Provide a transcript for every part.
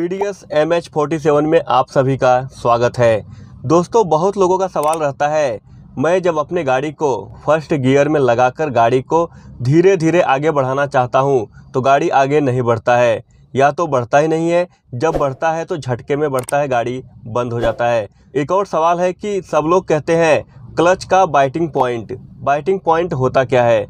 P D S M H forty seven में आप सभी का स्वागत है दोस्तों बहुत लोगों का सवाल रहता है मैं जब अपने गाड़ी को फर्स्ट गियर में लगाकर गाड़ी को धीरे धीरे आगे बढ़ाना चाहता हूं तो गाड़ी आगे नहीं बढ़ता है या तो बढ़ता ही नहीं है जब बढ़ता है तो झटके में बढ़ता है गाड़ी बंद हो जाता है एक और सवाल है कि सब लोग कहते हैं क्लच का बाइटिंग पॉइंट बाइटिंग पॉइंट होता क्या है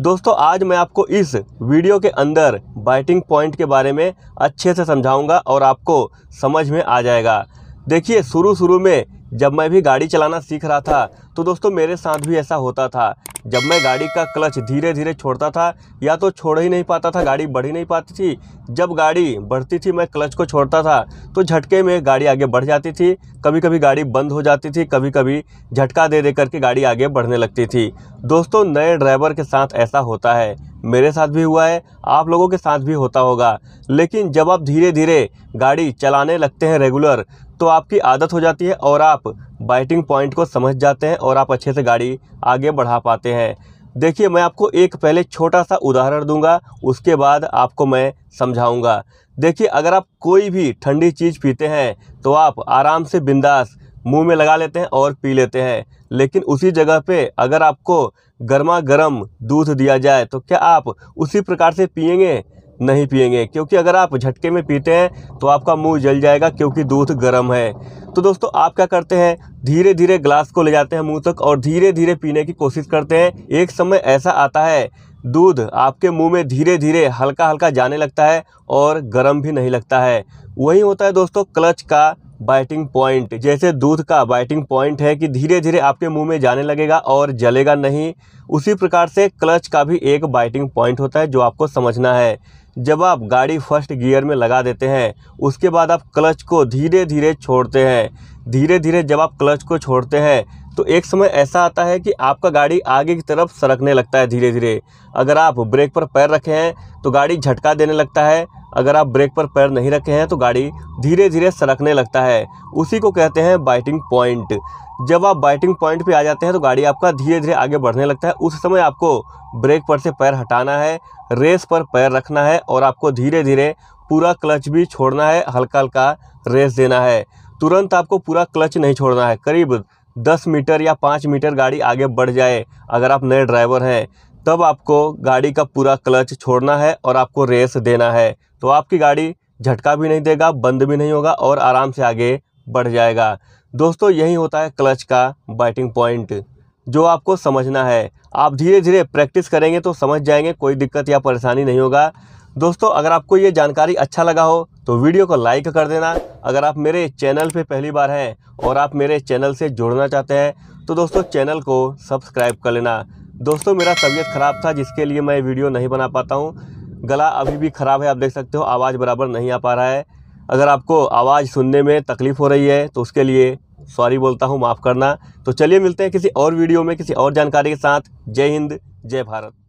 दोस्तों आज मैं आपको इस वीडियो के अंदर बाइटिंग पॉइंट के बारे में अच्छे से समझाऊंगा और आपको समझ में आ जाएगा देखिए शुरू शुरू में जब मैं भी गाड़ी चलाना सीख रहा था तो दोस्तों मेरे साथ भी ऐसा होता था जब मैं गाड़ी का क्लच धीरे धीरे छोड़ता था या तो छोड़ ही नहीं पाता था गाड़ी बढ़ ही नहीं पाती थी जब गाड़ी बढ़ती थी मैं क्लच को छोड़ता था तो झटके में गाड़ी आगे बढ़ जाती थी कभी कभी गाड़ी बंद हो जाती थी कभी कभी झटका दे दे करके गाड़ी आगे बढ़ने लगती थी दोस्तों नए ड्राइवर के साथ ऐसा होता है मेरे साथ भी हुआ है आप लोगों के साथ भी होता होगा लेकिन जब आप धीरे धीरे गाड़ी चलाने लगते हैं रेगुलर तो आपकी आदत हो जाती है और आप बाइटिंग पॉइंट को समझ जाते हैं और आप अच्छे से गाड़ी आगे बढ़ा पाते हैं देखिए मैं आपको एक पहले छोटा सा उदाहरण दूंगा उसके बाद आपको मैं समझाऊंगा देखिए अगर आप कोई भी ठंडी चीज़ पीते हैं तो आप आराम से बिंदास मुंह में लगा लेते हैं और पी लेते हैं लेकिन उसी जगह पे अगर आपको गर्मा गर्म दूध दिया जाए तो क्या आप उसी प्रकार से पियेंगे नहीं पिएंगे क्योंकि अगर आप झटके में पीते हैं तो आपका मुंह जल जाएगा क्योंकि दूध गर्म है तो दोस्तों आप क्या करते हैं धीरे धीरे ग्लास को ले जाते हैं मुंह तक और धीरे धीरे पीने की कोशिश करते हैं एक समय ऐसा आता है दूध आपके मुंह में धीरे धीरे हल्का हल्का जाने लगता है और गर्म भी नहीं लगता है वही होता है दोस्तों क्लच का बाइटिंग पॉइंट जैसे दूध का बाइटिंग पॉइंट है कि धीरे धीरे आपके मुंह में जाने लगेगा और जलेगा नहीं उसी प्रकार से क्लच का भी एक बाइटिंग पॉइंट होता है जो आपको समझना है जब आप गाड़ी फर्स्ट गियर में लगा देते हैं उसके बाद आप क्लच को धीरे धीरे छोड़ते हैं धीरे धीरे जब आप क्लच को छोड़ते हैं तो एक समय ऐसा आता है कि आपका गाड़ी आगे की तरफ सरकने लगता है धीरे धीरे अगर आप ब्रेक पर पैर रखे हैं तो गाड़ी झटका देने लगता है अगर आप ब्रेक पर पैर नहीं रखे हैं तो गाड़ी धीरे धीरे सरकने लगता है उसी को कहते हैं बाइटिंग पॉइंट जब आप बाइटिंग पॉइंट पे आ जाते हैं तो गाड़ी आपका धीरे धीरे आगे बढ़ने लगता है उस समय आपको ब्रेक पर से पैर हटाना है रेस पर पैर रखना है और आपको धीरे धीरे पूरा क्लच भी छोड़ना है हल्का हल्का रेस देना है तुरंत आपको पूरा क्लच नहीं छोड़ना है करीब दस मीटर या पाँच मीटर गाड़ी आगे बढ़ जाए अगर आप नए ड्राइवर हैं तब आपको गाड़ी का पूरा क्लच छोड़ना है और आपको रेस देना है तो आपकी गाड़ी झटका भी नहीं देगा बंद भी नहीं होगा और आराम से आगे बढ़ जाएगा दोस्तों यही होता है क्लच का बाइटिंग पॉइंट जो आपको समझना है आप धीरे धीरे प्रैक्टिस करेंगे तो समझ जाएंगे कोई दिक्कत या परेशानी नहीं होगा दोस्तों अगर आपको ये जानकारी अच्छा लगा हो तो वीडियो को लाइक कर देना अगर आप मेरे चैनल पे पहली बार हैं और आप मेरे चैनल से जुड़ना चाहते हैं तो दोस्तों चैनल को सब्सक्राइब कर लेना दोस्तों मेरा तबीयत ख़राब था जिसके लिए मैं वीडियो नहीं बना पाता हूँ गला अभी भी ख़राब है आप देख सकते हो आवाज़ बराबर नहीं आ पा रहा है अगर आपको आवाज़ सुनने में तकलीफ़ हो रही है तो उसके लिए सॉरी बोलता हूँ माफ़ करना तो चलिए मिलते हैं किसी और वीडियो में किसी और जानकारी के साथ जय हिंद जय भारत